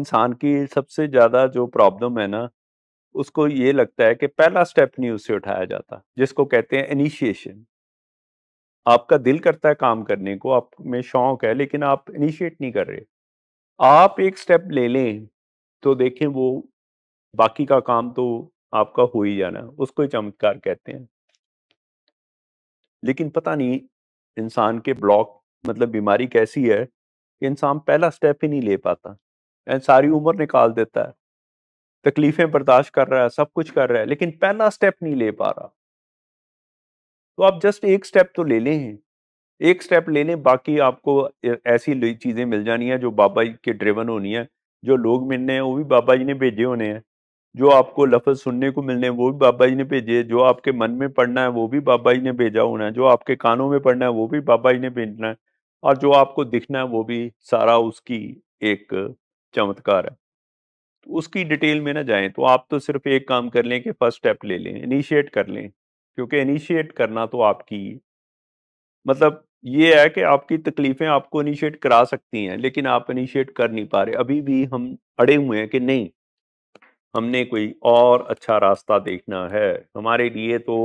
इंसान की सबसे ज़्यादा जो प्रॉब्लम है ना, उसको ये लगता है कि पहला स्टेप नहीं उससे उठाया जाता, जिसको कहते हैं इनिशिएशन। आपका दिल करता है काम करने को, आप में शौक है लेकिन आप इनिशिएट नहीं कर रहे। आप एक स्टेप ले लें, तो देखें वो बाकी का काम तो आपका हो ही जाना उसको ही चमत्कार कहते हैं। लेकिन पता नहीं इंसान के ब्लॉक मतलब बीमारी कैसी है, इंसान पहला स्टेप ही नहीं ले पाता। एंड सारी उम्र निकाल देता है तकलीफें बर्दाश्त कर रहा है सब कुछ कर रहा है लेकिन पहला स्टेप नहीं ले पा रहा तो आप जस्ट एक स्टेप तो ले लें एक स्टेप ले लें बाकी आपको ऐसी चीज़ें मिल जानी है जो बाबा जी के ड्रिवन होनी है जो लोग मिलने हैं वो भी बाबा जी ने भेजे होने हैं जो आपको लफ्ज़ सुनने को मिलने हैं वो भी बाबा जी ने भेजे जो आपके मन में पढ़ना है वो भी बाबा जी ने भेजा होना है जो आपके कानों में पढ़ना है वो भी बाबा जी ने भेजना है और जो आपको दिखना है वो भी सारा उसकी एक चमत्कार है। तो उसकी डिटेल में ना जाएं तो आप तो सिर्फ़ एक काम कर लें कि फर्स्ट स्टेप ले लें, इनिशिएट कर लें। क्योंकि इनिशिएट करना तो आपकी मतलब ये है कि आपकी तकलीफ़ें आपको इनिशिएट करा सकती हैं, लेकिन आप इनिशिएट कर नहीं पा रहे। अभी भी हम अड़े हुए हैं कि नहीं, हमने कोई और अच्छा रास्ता देखना है। हमारे लिए तो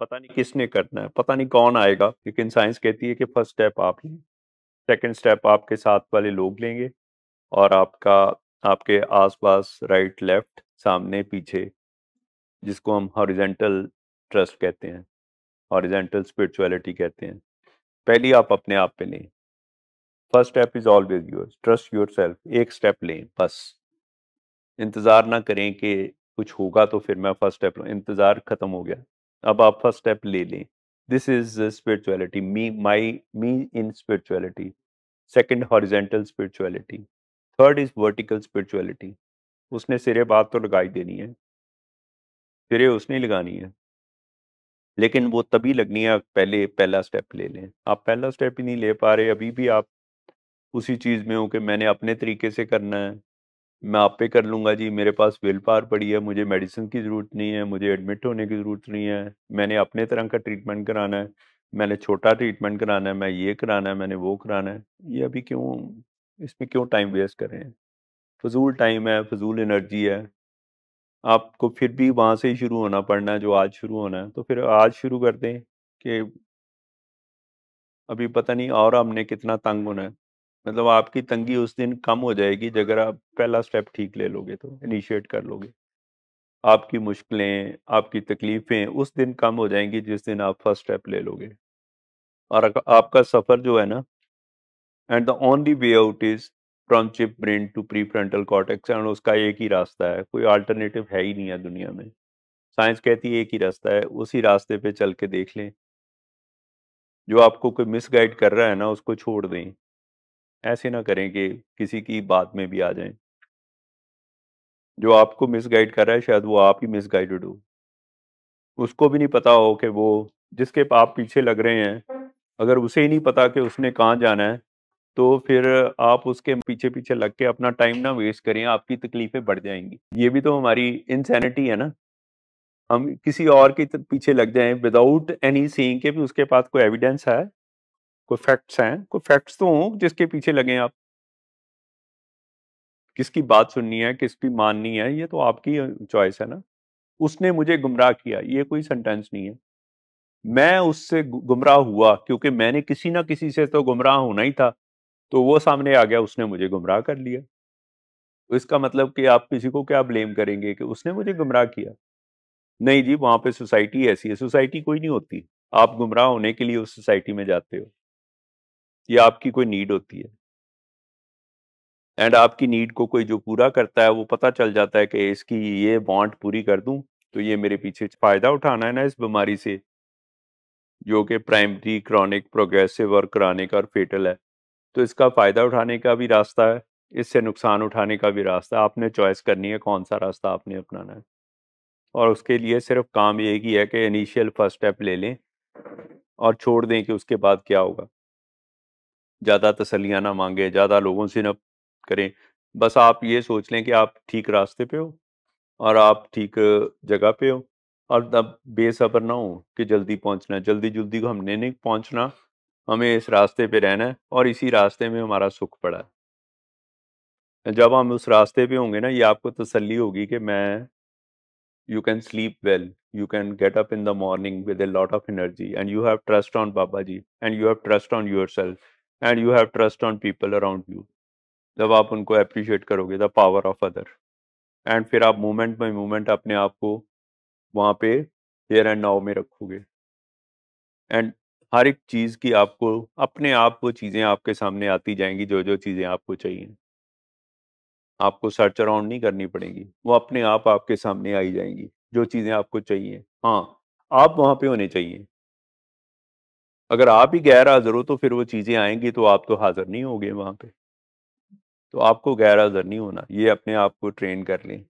पता नहीं किसने करना है, पता नहीं कौन आएगा, लेकिन साइंस कहती है कि फर्स्ट स्टेप आप लें, सेकेंड स्टेप आपके साथ वाले लोग लेंगे। और आपका आपके आसपास राइट लेफ्ट सामने पीछे जिसको हम हॉरिजेंटल ट्रस्ट कहते हैं हॉरिजेंटल स्पिरिचुअलिटी कहते हैं पहली आप अपने आप पे लें first step is always your trust your self एक स्टेप लें बस इंतज़ार ना करें कि कुछ होगा तो फिर मैं फर्स्ट स्टेप लूँ इंतज़ार ख़त्म हो गया अब आप फर्स्ट स्टेप ले लें this is spirituality me my me in spirituality second horizontal spirituality third is vertical spirituality उसने सिरे बात तो लगाई देनी है सिरे उसने लगानी है लेकिन वो तभी लगनी है पहले पहला स्टेप ले लें आप पहला स्टेप ही नहीं ले पा रहे अभी भी आप उसी चीज़ में हो कि मैंने अपने तरीके से करना है मैं आप पे कर लूंगा जी मेरे पास विल पार पड़ी है मुझे मेडिसिन की ज़रूरत नहीं है मुझे एडमिट होने की ज़रूरत नहीं है मैंने अपने तरह का ट्रीटमेंट कराना है मैंने छोटा ट्रीटमेंट कराना है मैं ये कराना है मैंने वो कराना है ये अभी क्यों इसमें क्यों टाइम वेस्ट करें फजूल टाइम है फजूल एनर्जी है आपको फिर भी वहाँ से ही शुरू होना पड़ना है जो आज शुरू होना है तो फिर आज शुरू कर दें कि अभी पता नहीं और हमने कितना तंग होना है मतलब आपकी तंगी उस दिन कम हो जाएगी जगह आप पहला स्टेप ठीक ले लोगे तो इनिशिएट कर लोगे आपकी मुश्किलें आपकी तकलीफ़ें उस दिन कम हो जाएंगी जिस दिन आप फर्स्ट स्टेप ले लोगे और आपका सफ़र जो है ना and the only way out is from chip brain to prefrontal cortex and उसका एक ही रास्ता है कोई अल्टरनेटिव है ही नहीं है दुनिया में साइंस कहती है एक ही रास्ता है उसी रास्ते पे चल के देख लें जो आपको कोई मिसगाइड कर रहा है ना उसको छोड़ दें ऐसे ना करें कि किसी की बात में भी आ जाए जो आपको मिसगाइड कर रहा है शायद वो आप ही मिसगाइडेड हो उसको भी नहीं पता हो कि वो जिसके आप पीछे लग रहे हैं अगर उसे ही नहीं पता कि उसने कहाँ जाना है तो फिर आप उसके पीछे पीछे लग के अपना टाइम ना वेस्ट करें आपकी तकलीफें बढ़ जाएंगी ये भी तो हमारी इंसैनिटी है ना हम किसी और के पीछे लग जाए विदाउट एनी सीइंग के भी उसके पास कोई एविडेंस है कोई फैक्ट्स हैं कोई फैक्ट्स तो हों जिसके पीछे लगे आप किसकी बात सुननी है किसकी माननी है ये तो आपकी चॉइस है ना उसने मुझे गुमराह किया ये कोई सेंटेंस नहीं है मैं उससे गुमराह हुआ क्योंकि मैंने किसी ना किसी से तो गुमराह होना ही था तो वो सामने आ गया उसने मुझे गुमराह कर लिया। तो इसका मतलब कि आप किसी को क्या ब्लेम करेंगे कि उसने मुझे गुमराह किया। नहीं जी, वहाँ पे सोसाइटी ऐसी है, सोसाइटी कोई नहीं होती। आप गुमराह होने के लिए उस सोसाइटी में जाते हो। या आपकी कोई नीड होती है। एंड आपकी नीड को कोई जो पूरा करता है वो पता चल जाता है कि इसकी ये बॉन्ड पूरी कर दूँ, तो ये मेरे पीछे फ़ायदा उठाना है ना इस बीमारी से। जो कि प्राइमरी, क्रॉनिक, प्रोग्रेसिव और क्रॉनिक और फेटल है। तो इसका फ़ायदा उठाने का भी रास्ता है इससे नुकसान उठाने का भी रास्ता आपने चॉइस करनी है कौन सा रास्ता आपने अपनाना है और उसके लिए सिर्फ काम ये ही है कि इनिशियल फर्स्ट स्टेप ले लें और छोड़ दें कि उसके बाद क्या होगा ज़्यादा तसलियाँ ना मांगे ज़्यादा लोगों से ना करें बस आप ये सोच लें कि आप ठीक रास्ते पे हो और आप ठीक जगह पे हो और तब बेसब्र ना हो कि जल्दी पहुंचना जल्दी जल्दी को हमने नहीं पहुंचना हमें इस रास्ते पे रहना है और इसी रास्ते में हमारा सुख पड़ा है जब हम उस रास्ते पे होंगे ना ये आपको तसल्ली होगी कि मैं you can sleep well you can get up in the morning with a lot of energy and you have trust on Baba ji and you have trust on your self and you have trust on people around you जब आप उनको appreciate करोगे the power of other and फिर आप moment by moment अपने आप को वहाँ पे हेयर एंड नाव में रखोगे एंड हर एक चीज़ की आपको अपने आप वो चीज़ें आपके सामने आती जाएंगी जो जो चीज़ें आपको चाहिए आपको सर्च अराउंड नहीं करनी पड़ेगी वो अपने आप आपके सामने आई जाएंगी जो चीज़ें आपको चाहिए हाँ आप वहां पे होने चाहिए अगर आप ही गैर हाजिर हो तो फिर वो चीज़ें आएंगी तो आप तो हाजिर नहीं होगे वहां पे तो आपको गैर हाजिर नहीं होना ये अपने आप को ट्रेन कर लें